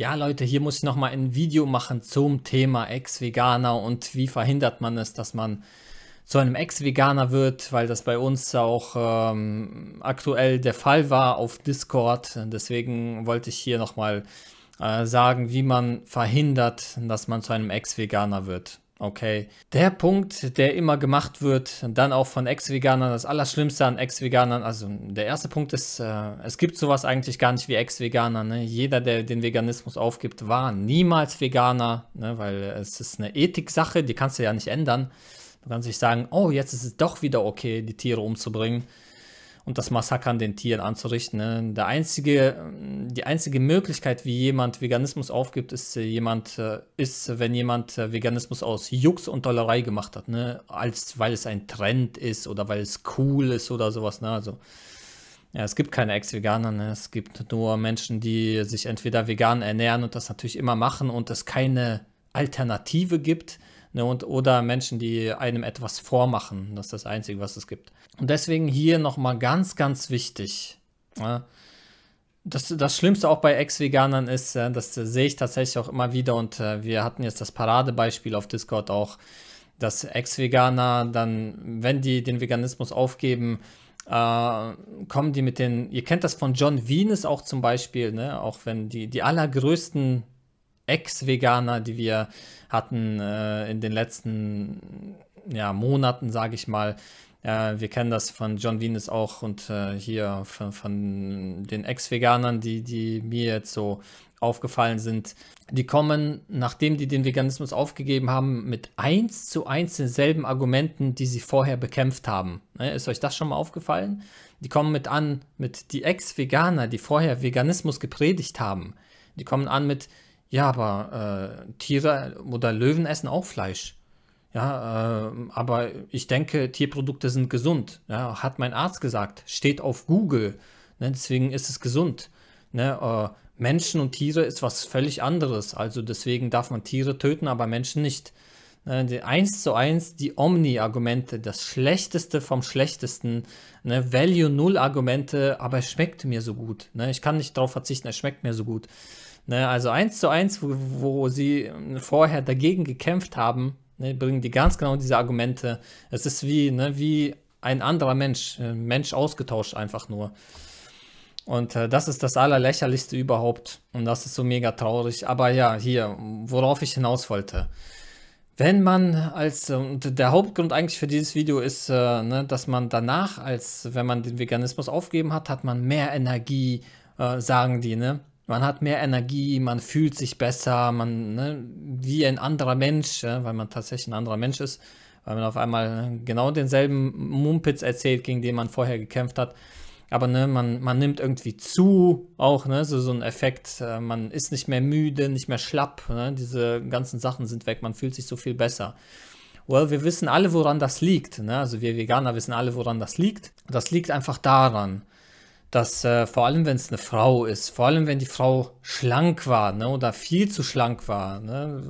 Ja, Leute, hier muss ich nochmal ein Video machen zum Thema Ex-Veganer und wie verhindert man es, dass man zu einem Ex-Veganer wird, weil das bei uns auch ähm, aktuell der Fall war auf Discord. Deswegen wollte ich hier nochmal äh, sagen, wie man verhindert, dass man zu einem Ex-Veganer wird. Okay. Der Punkt, der immer gemacht wird, dann auch von Ex-Veganern, das Allerschlimmste an Ex-Veganern, also der erste Punkt ist, äh, es gibt sowas eigentlich gar nicht wie Ex-Veganer. Ne? Jeder, der den Veganismus aufgibt, war niemals Veganer, ne? weil es ist eine Ethiksache, die kannst du ja nicht ändern. Du kannst nicht sagen, oh, jetzt ist es doch wieder okay, die Tiere umzubringen und das Massaker an den Tieren anzurichten. Ne? Der einzige, ähm, die einzige Möglichkeit, wie jemand Veganismus aufgibt, ist, äh, jemand, äh, ist wenn jemand äh, Veganismus aus Jux und Dollerei gemacht hat, ne? Als weil es ein Trend ist oder weil es cool ist oder sowas. Ne? Also, ja, es gibt keine Ex-Veganer, ne? es gibt nur Menschen, die sich entweder vegan ernähren und das natürlich immer machen und es keine Alternative gibt Ne, und, oder Menschen, die einem etwas vormachen. Das ist das Einzige, was es gibt. Und deswegen hier nochmal ganz, ganz wichtig. Ne? Das, das Schlimmste auch bei Ex-Veganern ist, das sehe ich tatsächlich auch immer wieder und äh, wir hatten jetzt das Paradebeispiel auf Discord auch, dass Ex-Veganer dann, wenn die den Veganismus aufgeben, äh, kommen die mit den, ihr kennt das von John Venus auch zum Beispiel, ne? auch wenn die, die allergrößten Ex-Veganer, die wir hatten äh, in den letzten ja, Monaten, sage ich mal. Äh, wir kennen das von John Venus auch und äh, hier von, von den Ex-Veganern, die, die mir jetzt so aufgefallen sind. Die kommen, nachdem die den Veganismus aufgegeben haben, mit eins zu eins denselben Argumenten, die sie vorher bekämpft haben. Ne, ist euch das schon mal aufgefallen? Die kommen mit an, mit die Ex-Veganer, die vorher Veganismus gepredigt haben. Die kommen an mit, ja, aber äh, Tiere oder Löwen essen auch Fleisch. Ja, äh, aber ich denke, Tierprodukte sind gesund. Ja, hat mein Arzt gesagt. Steht auf Google. Ne, deswegen ist es gesund. Ne, äh, Menschen und Tiere ist was völlig anderes. Also deswegen darf man Tiere töten, aber Menschen nicht. Ne, die eins zu eins die Omni-Argumente, das Schlechteste vom Schlechtesten, ne? Value Null-Argumente, aber es schmeckt mir so gut. Ne? Ich kann nicht darauf verzichten, es schmeckt mir so gut. Ne, also eins zu eins, wo, wo sie ähm, vorher dagegen gekämpft haben, ne, bringen die ganz genau diese Argumente. Es ist wie, ne, wie ein anderer Mensch, ein äh, Mensch ausgetauscht einfach nur. Und äh, das ist das Allerlächerlichste überhaupt. Und das ist so mega traurig. Aber ja, hier, worauf ich hinaus wollte. Wenn man als, äh, und der Hauptgrund eigentlich für dieses Video ist, äh, ne, dass man danach, als wenn man den Veganismus aufgeben hat, hat man mehr Energie, äh, sagen die, ne? man hat mehr Energie, man fühlt sich besser, man ne, wie ein anderer Mensch, ja, weil man tatsächlich ein anderer Mensch ist, weil man auf einmal ne, genau denselben Mumpitz erzählt, gegen den man vorher gekämpft hat. Aber ne, man, man nimmt irgendwie zu, auch ne, so, so ein Effekt, äh, man ist nicht mehr müde, nicht mehr schlapp, ne, diese ganzen Sachen sind weg, man fühlt sich so viel besser. Well, wir wissen alle, woran das liegt. Ne? Also wir Veganer wissen alle, woran das liegt. Das liegt einfach daran, dass äh, vor allem, wenn es eine Frau ist, vor allem, wenn die Frau schlank war ne, oder viel zu schlank war, ne,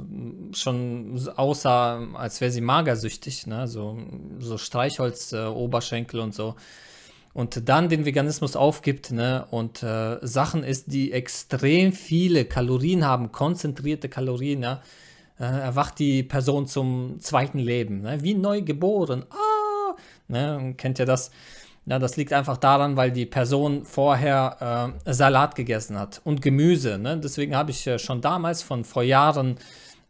schon außer, als wäre sie magersüchtig, ne, so, so Streichholz, äh, Oberschenkel und so, und dann den Veganismus aufgibt ne, und äh, Sachen isst, die extrem viele Kalorien haben, konzentrierte Kalorien, ne, erwacht die Person zum zweiten Leben, ne, wie neu geboren, ah, ne, kennt ihr das? Ja, das liegt einfach daran, weil die Person vorher äh, Salat gegessen hat und Gemüse. Ne? Deswegen habe ich äh, schon damals von vor Jahren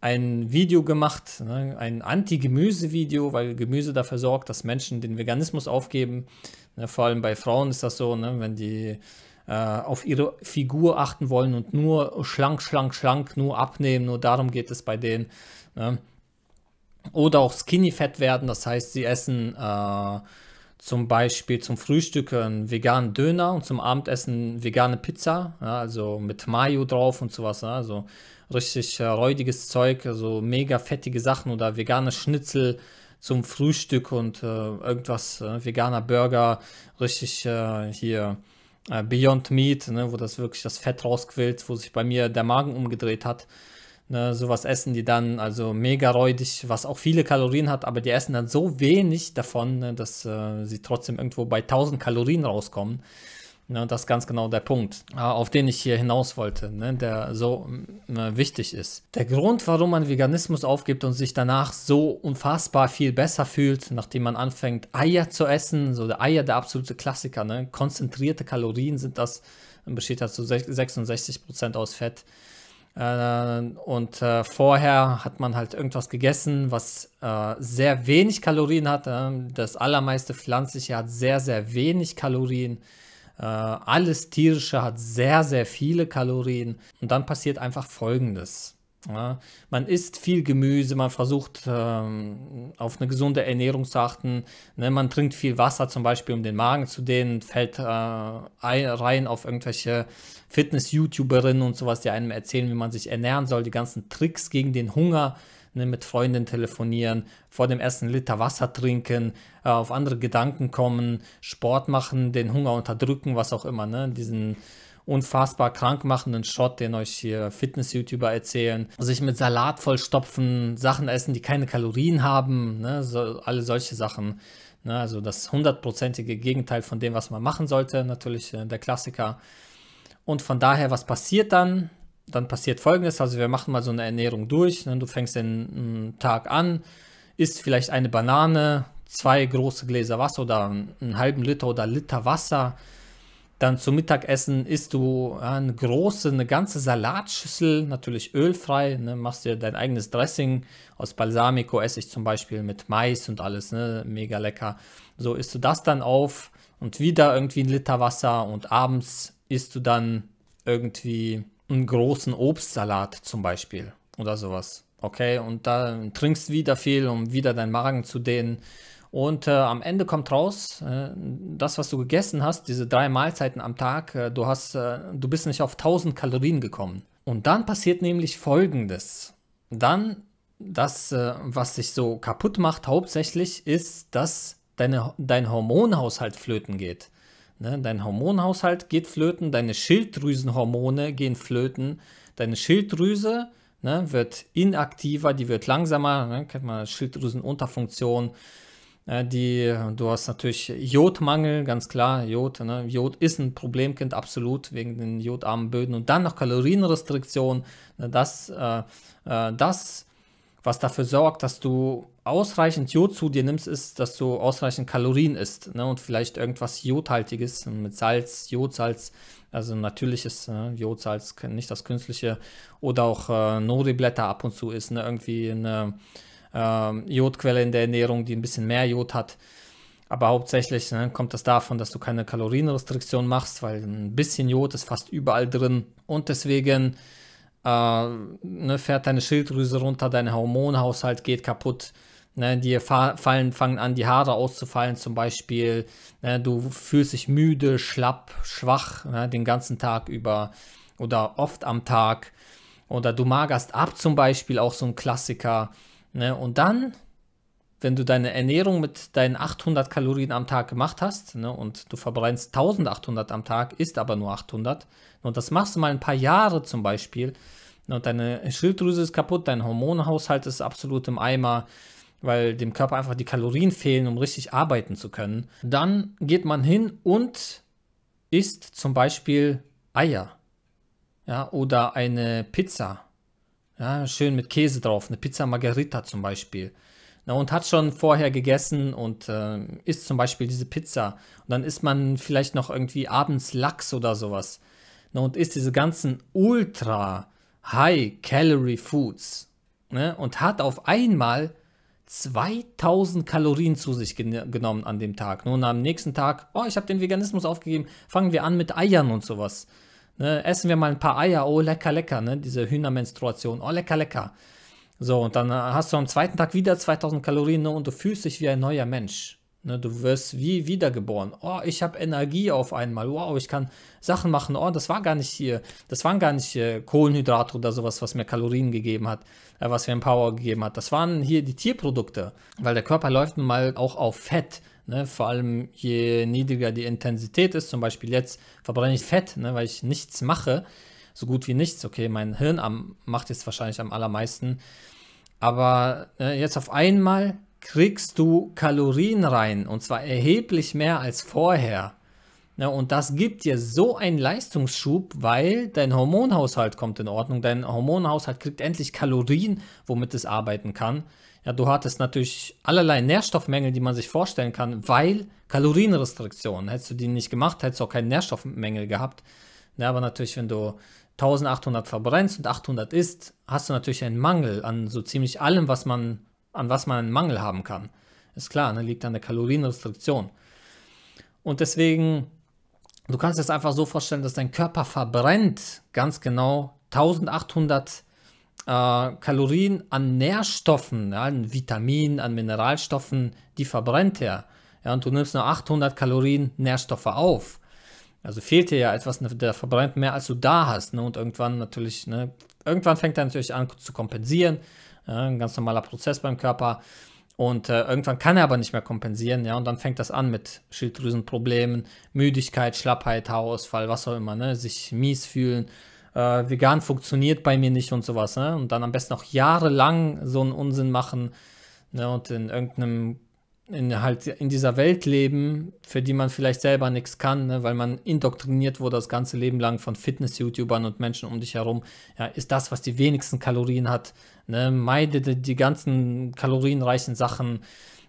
ein Video gemacht, ne? ein Anti-Gemüse-Video, weil Gemüse dafür sorgt, dass Menschen den Veganismus aufgeben. Ne? Vor allem bei Frauen ist das so, ne? wenn die äh, auf ihre Figur achten wollen und nur schlank, schlank, schlank, nur abnehmen, nur darum geht es bei denen. Ne? Oder auch skinny fett werden, das heißt, sie essen äh, zum Beispiel zum Frühstück einen veganen Döner und zum Abendessen vegane Pizza, ja, also mit Mayo drauf und sowas, ja, also richtig äh, räudiges Zeug, also mega fettige Sachen oder vegane Schnitzel zum Frühstück und äh, irgendwas, äh, veganer Burger, richtig äh, hier äh, Beyond Meat, ne, wo das wirklich das Fett rausquillt, wo sich bei mir der Magen umgedreht hat. Ne, sowas essen die dann, also mega räudig, was auch viele Kalorien hat, aber die essen dann so wenig davon, ne, dass äh, sie trotzdem irgendwo bei 1000 Kalorien rauskommen. Ne, das ist ganz genau der Punkt, äh, auf den ich hier hinaus wollte, ne, der so mm, äh, wichtig ist. Der Grund, warum man Veganismus aufgibt und sich danach so unfassbar viel besser fühlt, nachdem man anfängt, Eier zu essen, so der Eier, der absolute Klassiker, ne, konzentrierte Kalorien sind das, besteht dazu halt so 66% aus Fett. Äh, und äh, vorher hat man halt irgendwas gegessen, was äh, sehr wenig Kalorien hat. Ähm, das allermeiste Pflanzliche hat sehr, sehr wenig Kalorien. Äh, alles Tierische hat sehr, sehr viele Kalorien. Und dann passiert einfach Folgendes. Ja, man isst viel Gemüse, man versucht ähm, auf eine gesunde Ernährung zu achten. Ne, man trinkt viel Wasser zum Beispiel, um den Magen zu dehnen, fällt äh, rein auf irgendwelche Fitness-YouTuberinnen und sowas, die einem erzählen, wie man sich ernähren soll, die ganzen Tricks gegen den Hunger, ne, mit Freunden telefonieren, vor dem ersten Liter Wasser trinken, äh, auf andere Gedanken kommen, Sport machen, den Hunger unterdrücken, was auch immer, ne, diesen unfassbar krankmachenden Shot, den euch hier Fitness-YouTuber erzählen, sich mit Salat vollstopfen, Sachen essen, die keine Kalorien haben, ne, so, alle solche Sachen. Ne, also das hundertprozentige Gegenteil von dem, was man machen sollte, natürlich äh, der Klassiker. Und von daher, was passiert dann? Dann passiert folgendes: Also, wir machen mal so eine Ernährung durch. Ne? Du fängst den mm, Tag an, isst vielleicht eine Banane, zwei große Gläser Wasser oder einen halben Liter oder Liter Wasser. Dann zum Mittagessen isst du eine große, eine ganze Salatschüssel, natürlich ölfrei, ne? machst dir dein eigenes Dressing aus Balsamico, Essig zum Beispiel mit Mais und alles, ne? mega lecker. So isst du das dann auf und wieder irgendwie ein Liter Wasser und abends isst du dann irgendwie einen großen Obstsalat zum Beispiel oder sowas. Okay, und da trinkst wieder viel, um wieder deinen Magen zu dehnen. Und äh, am Ende kommt raus, äh, das, was du gegessen hast, diese drei Mahlzeiten am Tag, äh, du, hast, äh, du bist nicht auf 1000 Kalorien gekommen. Und dann passiert nämlich Folgendes. Dann, das, äh, was sich so kaputt macht hauptsächlich, ist, dass deine, dein Hormonhaushalt flöten geht. Ne? Dein Hormonhaushalt geht flöten, deine Schilddrüsenhormone gehen flöten, deine Schilddrüse ne, wird inaktiver, die wird langsamer, ne, kennt man Schilddrüsenunterfunktion. Äh, die, du hast natürlich Jodmangel, ganz klar, Jod. Ne, Jod ist ein Problemkind, absolut, wegen den jodarmen Böden. Und dann noch Kalorienrestriktion. Ne, das, äh, äh, das was dafür sorgt, dass du ausreichend Jod zu dir nimmst, ist, dass du ausreichend Kalorien isst ne? und vielleicht irgendwas Jodhaltiges ne, mit Salz, Jodsalz, also natürliches ne? Jodsalz, nicht das künstliche oder auch äh, Nori-Blätter ab und zu isst, ne? irgendwie eine äh, Jodquelle in der Ernährung, die ein bisschen mehr Jod hat. Aber hauptsächlich ne, kommt das davon, dass du keine Kalorienrestriktion machst, weil ein bisschen Jod ist fast überall drin. Und deswegen äh, ne, fährt deine Schilddrüse runter, dein Hormonhaushalt geht kaputt. Ne, dir fallen, fangen an, die Haare auszufallen zum Beispiel. Ne, du fühlst dich müde, schlapp, schwach ne, den ganzen Tag über oder oft am Tag. Oder du magerst ab zum Beispiel, auch so ein Klassiker. Ne, und dann wenn du deine Ernährung mit deinen 800 Kalorien am Tag gemacht hast ne, und du verbrennst 1800 am Tag, isst aber nur 800 ne, und das machst du mal ein paar Jahre zum Beispiel ne, und deine Schilddrüse ist kaputt, dein Hormonhaushalt ist absolut im Eimer, weil dem Körper einfach die Kalorien fehlen, um richtig arbeiten zu können, dann geht man hin und isst zum Beispiel Eier ja, oder eine Pizza. Ja, schön mit Käse drauf, eine Pizza Margherita zum Beispiel na, und hat schon vorher gegessen und äh, isst zum Beispiel diese Pizza. Und dann isst man vielleicht noch irgendwie abends Lachs oder sowas. Na, und isst diese ganzen ultra high calorie foods. Ne, und hat auf einmal 2000 Kalorien zu sich gen genommen an dem Tag. Nun am nächsten Tag, oh, ich habe den Veganismus aufgegeben, fangen wir an mit Eiern und sowas. Ne, essen wir mal ein paar Eier, oh lecker, lecker, ne? diese Hühnermenstruation, oh lecker, lecker. So, und dann äh, hast du am zweiten Tag wieder 2000 Kalorien ne, und du fühlst dich wie ein neuer Mensch. Ne, du wirst wie wiedergeboren. Oh, ich habe Energie auf einmal. Wow, ich kann Sachen machen. Oh, das war gar nicht hier. Das waren gar nicht äh, Kohlenhydrate oder sowas, was mir Kalorien gegeben hat, äh, was mir Power gegeben hat. Das waren hier die Tierprodukte, weil der Körper läuft nun mal auch auf Fett. Ne? Vor allem je niedriger die Intensität ist. Zum Beispiel jetzt verbrenne ich Fett, ne, weil ich nichts mache. So gut wie nichts. Okay, mein Hirn am, macht jetzt wahrscheinlich am allermeisten aber äh, jetzt auf einmal kriegst du Kalorien rein und zwar erheblich mehr als vorher. Ja, ne, und das gibt dir so einen Leistungsschub, weil dein Hormonhaushalt kommt in Ordnung. Dein Hormonhaushalt kriegt endlich Kalorien, womit es arbeiten kann. Ja, du hattest natürlich allerlei Nährstoffmängel, die man sich vorstellen kann, weil Kalorienrestriktionen. Hättest du die nicht gemacht, hättest du auch keinen Nährstoffmängel gehabt. Ja, aber natürlich, wenn du 1800 verbrennst und 800 isst, hast du natürlich einen Mangel an so ziemlich allem, was man, an was man einen Mangel haben kann. Ist klar, ne? liegt an der Kalorienrestriktion. Und deswegen, du kannst es einfach so vorstellen, dass dein Körper verbrennt ganz genau 1800 äh, Kalorien an Nährstoffen, ja, an Vitaminen, an Mineralstoffen, die verbrennt er. Ja, und du nimmst nur 800 Kalorien Nährstoffe auf. Also fehlt dir ja etwas, ne, der verbrennt mehr, als du da hast. Ne? Und irgendwann natürlich, ne? irgendwann fängt er natürlich an zu kompensieren. Ja? Ein ganz normaler Prozess beim Körper. Und äh, irgendwann kann er aber nicht mehr kompensieren, ja, und dann fängt das an mit Schilddrüsenproblemen, Müdigkeit, Schlappheit, Haarausfall, was auch immer, ne, sich mies fühlen, äh, vegan funktioniert bei mir nicht und sowas, ne, und dann am besten auch jahrelang so einen Unsinn machen, ne, und in irgendeinem in, halt in dieser Welt leben, für die man vielleicht selber nichts kann, ne, weil man indoktriniert wurde das ganze Leben lang von Fitness-YouTubern und Menschen um dich herum, ja, ist das, was die wenigsten Kalorien hat. Ne, meide die, die ganzen kalorienreichen Sachen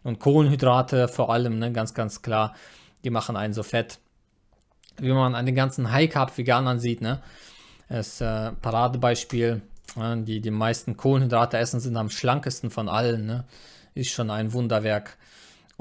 und Kohlenhydrate vor allem, ne, ganz, ganz klar, die machen einen so fett. Wie man an den ganzen High-Carb-Veganern sieht, ne, ist äh, Paradebeispiel, ne? die die meisten Kohlenhydrate essen, sind am schlankesten von allen, ne, ist schon ein Wunderwerk.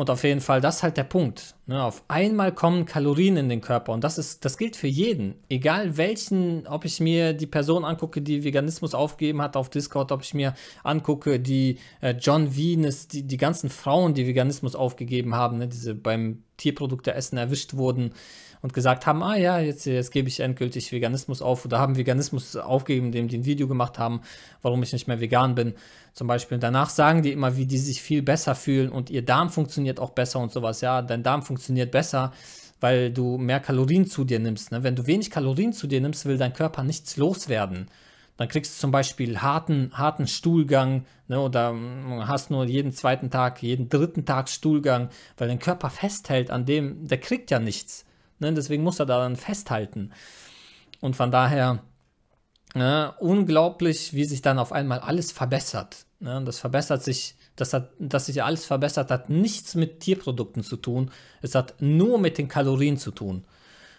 Und auf jeden Fall, das ist halt der Punkt. Ne? Auf einmal kommen Kalorien in den Körper und das ist, das gilt für jeden. Egal welchen, ob ich mir die Person angucke, die Veganismus aufgegeben hat auf Discord, ob ich mir angucke, die äh, John Venus, die, die ganzen Frauen, die Veganismus aufgegeben haben, ne? diese beim Tierprodukte essen erwischt wurden und gesagt haben, ah ja, jetzt, jetzt gebe ich endgültig Veganismus auf oder haben Veganismus aufgegeben, indem die ein Video gemacht haben, warum ich nicht mehr vegan bin zum Beispiel. danach sagen die immer, wie die sich viel besser fühlen und ihr Darm funktioniert auch besser und sowas. Ja, dein Darm funktioniert besser, weil du mehr Kalorien zu dir nimmst. Ne? Wenn du wenig Kalorien zu dir nimmst, will dein Körper nichts loswerden dann kriegst du zum Beispiel harten, harten Stuhlgang ne, oder hm, hast nur jeden zweiten Tag, jeden dritten Tag Stuhlgang, weil dein Körper festhält an dem, der kriegt ja nichts. Ne? Deswegen muss er daran festhalten. Und von daher ne, unglaublich, wie sich dann auf einmal alles verbessert. Ne? Das verbessert sich, das hat, dass sich alles verbessert, hat nichts mit Tierprodukten zu tun. Es hat nur mit den Kalorien zu tun.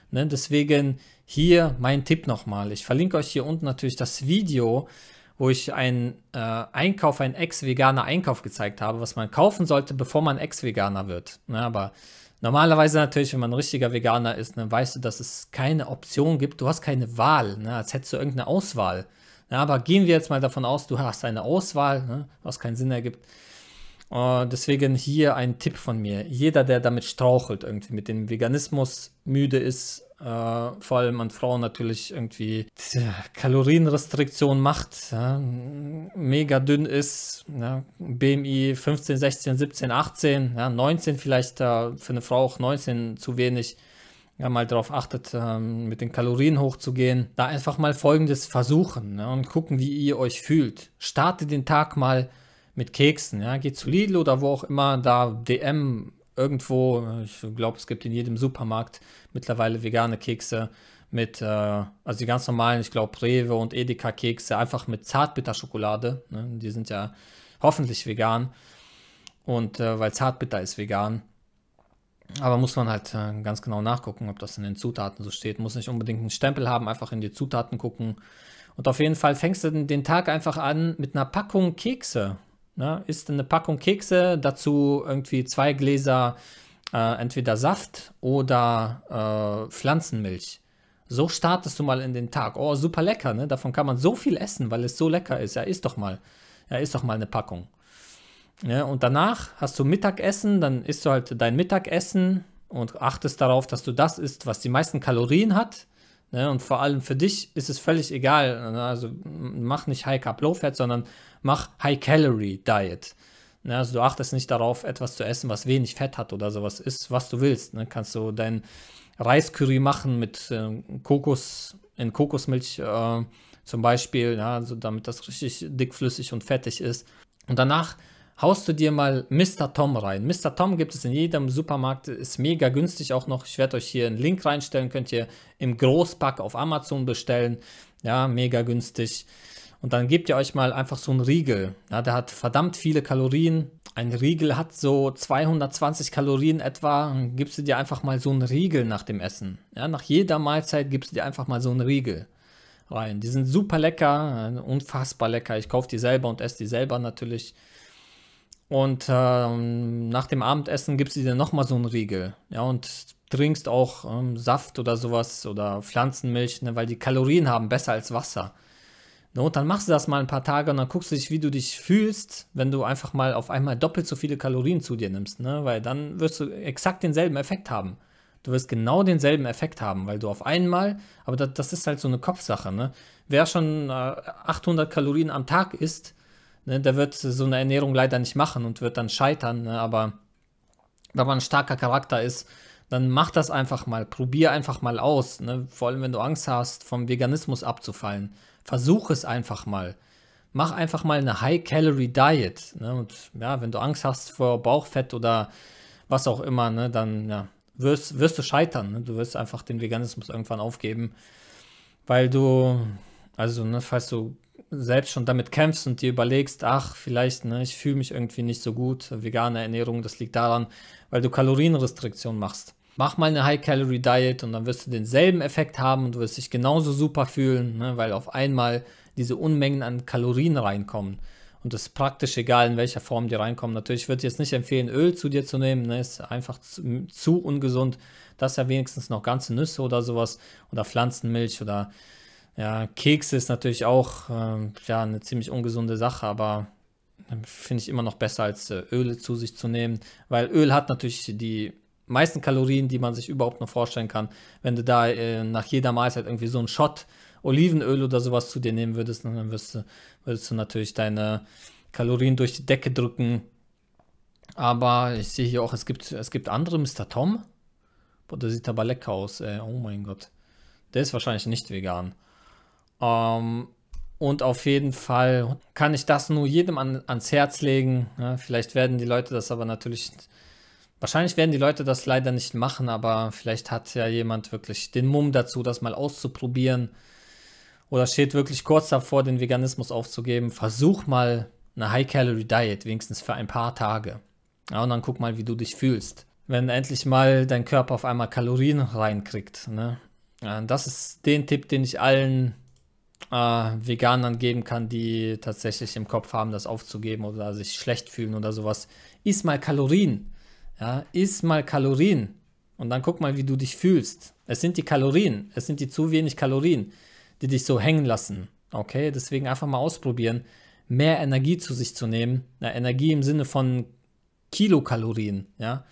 Ne? Deswegen hier mein Tipp nochmal. Ich verlinke euch hier unten natürlich das Video, wo ich einen äh, Einkauf, einen ex-veganer Einkauf gezeigt habe, was man kaufen sollte, bevor man ex-veganer wird. Ne? Aber Normalerweise natürlich, wenn man ein richtiger Veganer ist, dann weißt du, dass es keine Option gibt. Du hast keine Wahl, ne? als hättest du irgendeine Auswahl. Ja, aber gehen wir jetzt mal davon aus, du hast eine Auswahl, ne? was keinen Sinn ergibt. Uh, deswegen hier ein Tipp von mir. Jeder, der damit strauchelt, irgendwie mit dem Veganismus müde ist, Uh, vor allem an Frauen natürlich irgendwie Kalorienrestriktion macht, ja, mega dünn ist, ja, BMI 15, 16, 17, 18, ja, 19 vielleicht uh, für eine Frau auch 19 zu wenig. mal darauf achtet, uh, mit den Kalorien hochzugehen. Da einfach mal folgendes versuchen und gucken, wie ihr euch fühlt. Startet den Tag mal mit Keksen. Geht zu Lidl oder wo auch immer da DM irgendwo, äh, ich glaube, es gibt in jedem Supermarkt mittlerweile vegane Kekse mit, äh, also die ganz normalen, ich glaube, Rewe und Edeka-Kekse, einfach mit Zartbitterschokolade. Ne? Die sind ja hoffentlich vegan. Und äh, weil Zartbitter ist vegan. Aber muss man halt äh, ganz genau nachgucken, ob das in den Zutaten so steht. Muss nicht unbedingt einen Stempel haben, einfach in die Zutaten gucken. Und auf jeden Fall fängst du den Tag einfach an mit einer Packung Kekse. Ne? Isst eine Packung Kekse, dazu irgendwie zwei Gläser äh, entweder Saft oder äh, Pflanzenmilch. So startest du mal in den Tag. Oh, super lecker, ne? Davon kann man so viel essen, weil es so lecker ist. Ja, isst doch mal. Ja, isst doch mal eine Packung. Ja, und danach hast du Mittagessen, dann isst du halt dein Mittagessen und achtest darauf, dass du das isst, was die meisten Kalorien hat. Ne? Und vor allem für dich ist es völlig egal. Ne? Also mach nicht High Carb Low Fat, sondern mach High Calorie Diet. Ne? Also du achtest nicht darauf, etwas zu essen, was wenig Fett hat oder sowas ist, was du willst. Ne? Kannst du dein Reiscurry machen mit äh, Kokos, in Kokosmilch äh, zum Beispiel, ja? also damit das richtig dickflüssig und fettig ist. Und danach haust du dir mal Mr. Tom rein. Mr. Tom gibt es in jedem Supermarkt, ist mega günstig auch noch. Ich werde euch hier einen Link reinstellen, könnt ihr im Großpack auf Amazon bestellen. Ja, mega günstig. Und dann gebt ihr euch mal einfach so einen Riegel. Ja, der hat verdammt viele Kalorien. Ein Riegel hat so 220 Kalorien etwa. Dann gibst du dir einfach mal so einen Riegel nach dem Essen. Ja, nach jeder Mahlzeit gibst du dir einfach mal so einen Riegel rein. Die sind super lecker, unfassbar lecker. Ich kaufe die selber und esse die selber natürlich. Und ähm, nach dem Abendessen gibst du dir nochmal so einen Riegel. Ja, und trinkst auch ähm, Saft oder sowas oder Pflanzenmilch, ne, weil die Kalorien haben besser als Wasser. No, ne, und dann machst du das mal ein paar Tage und dann guckst du dich, wie du dich fühlst, wenn du einfach mal auf einmal doppelt so viele Kalorien zu dir nimmst, ne? weil dann wirst du exakt denselben Effekt haben. Du wirst genau denselben Effekt haben, weil du auf einmal, aber das, das ist halt so eine Kopfsache, ne? wer schon äh, 800 Kalorien am Tag isst, ne, der wird so eine Ernährung leider nicht machen und wird dann scheitern. Ne, aber wenn man ein starker Charakter ist, dann mach das einfach mal, probier einfach mal aus. Ne? Vor allem, wenn du Angst hast, vom Veganismus abzufallen. Versuch es einfach mal. Mach einfach mal eine High-Calorie-Diet. Ne? Und ja, wenn du Angst hast vor Bauchfett oder was auch immer, ne, dann ja, wirst, wirst du scheitern. Ne? Du wirst einfach den Veganismus irgendwann aufgeben. Weil du, also, ne, falls du selbst schon damit kämpfst und dir überlegst, ach, vielleicht, ne, ich fühle mich irgendwie nicht so gut, vegane Ernährung, das liegt daran, weil du Kalorienrestriktion machst. Mach mal eine High-Calorie-Diet und dann wirst du denselben Effekt haben und du wirst dich genauso super fühlen, ne, weil auf einmal diese Unmengen an Kalorien reinkommen. Und das ist praktisch egal, in welcher Form die reinkommen. Natürlich würde ich jetzt nicht empfehlen, Öl zu dir zu nehmen, ne, ist einfach zu, zu ungesund. Das ja wenigstens noch ganze Nüsse oder sowas oder Pflanzenmilch oder ja, Kekse ist natürlich auch ähm, ja, eine ziemlich ungesunde Sache, aber ähm, finde ich immer noch besser, als äh, Öle zu sich zu nehmen, weil Öl hat natürlich die meisten Kalorien, die man sich überhaupt noch vorstellen kann. Wenn du da äh, nach jeder Mahlzeit irgendwie so einen Shot Olivenöl oder sowas zu dir nehmen würdest, dann würdest du, würdest du natürlich deine Kalorien durch die Decke drücken. Aber ich sehe hier auch, es gibt, es gibt andere, Mr. Tom. Boah, der sieht aber lecker aus, ey. Oh mein Gott. Der ist wahrscheinlich nicht vegan. Ähm, und auf jeden Fall kann ich das nur jedem an, ans Herz legen. Ja, ne? vielleicht werden die Leute das aber natürlich, wahrscheinlich werden die Leute das leider nicht machen, aber vielleicht hat ja jemand wirklich den Mumm dazu, das mal auszuprobieren. Oder steht wirklich kurz davor, den Veganismus aufzugeben. Versuch mal eine High-Calorie-Diet, wenigstens für ein paar Tage. Ja, und dann guck mal, wie du dich fühlst. Wenn endlich mal dein Körper auf einmal Kalorien reinkriegt. Ne? Ja, das ist den Tipp, den ich allen äh, Veganern geben kann, die tatsächlich im Kopf haben, das aufzugeben oder sich schlecht fühlen oder sowas. Iss mal Kalorien. Ja, iss mal Kalorien. Und dann guck mal, wie du dich fühlst. Es sind die Kalorien, es sind die zu wenig Kalorien, die dich so hängen lassen. Okay, deswegen einfach mal ausprobieren, mehr Energie zu sich zu nehmen. Ja, Energie im Sinne von Kilokalorien, ja.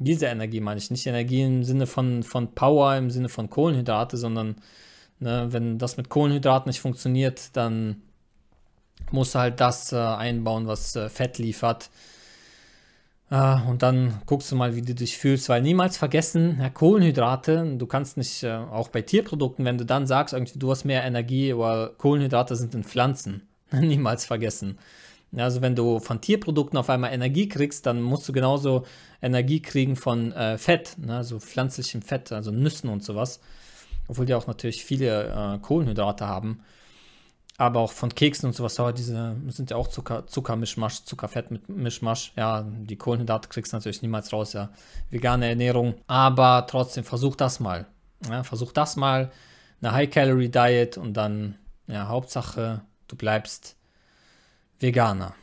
Diese Energie meine ich, nicht Energie im Sinne von, von Power, im Sinne von Kohlenhydrate, sondern Ne, wenn das mit Kohlenhydraten nicht funktioniert, dann musst du halt das äh, einbauen, was äh, Fett liefert. Äh, und dann guckst du mal, wie du dich fühlst, weil niemals vergessen, ja, Kohlenhydrate, du kannst nicht, äh, auch bei Tierprodukten, wenn du dann sagst, irgendwie, du hast mehr Energie, aber Kohlenhydrate sind in Pflanzen, niemals vergessen. Also wenn du von Tierprodukten auf einmal Energie kriegst, dann musst du genauso Energie kriegen von äh, Fett, ne, also pflanzlichem Fett, also Nüssen und sowas obwohl die auch natürlich viele äh, Kohlenhydrate haben. Aber auch von Keksen und sowas, aber diese sind ja auch Zucker, Zuckermischmasch, Zuckerfettmischmasch. Ja, die Kohlenhydrate kriegst du natürlich niemals raus, ja. Vegane Ernährung. Aber trotzdem, versuch das mal. Ja, versuch das mal. Eine High-Calorie-Diet und dann, ja, Hauptsache, du bleibst Veganer.